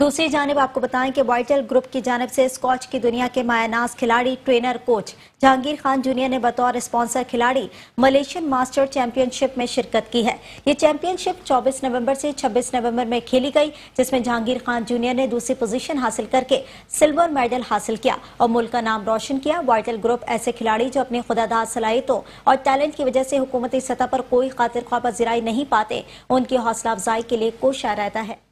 दूसरी जानब आपको बताएं कि वाइटल ग्रुप की जानब से स्कॉच की दुनिया के मायानाज खिलाड़ी trainer coach Jahangir Khan junior ने बतौर स्पॉन्सर खिलाड़ी मलेशियन मास्टर चैंपियनशिप में शिरकत की है ये चैंपियनशिप 24 नवंबर से 26 नवंबर में खेली गई जिसमें जहांगीर खान जूनियर ने दूसरी पोजीशन हासिल करके सिल्वर मेडल हासिल किया और मुल्क का नाम रोशन किया वाइटल ग्रुप ऐसे खिलाड़ी जो अपनी खुदादार सलाहितों और टैलेंट की वजह से हुकूमती सतह पर कोई खातिर ख्वाबा जराई नहीं पाते उनकी हौसला अफजाई के लिए कोशा रहता है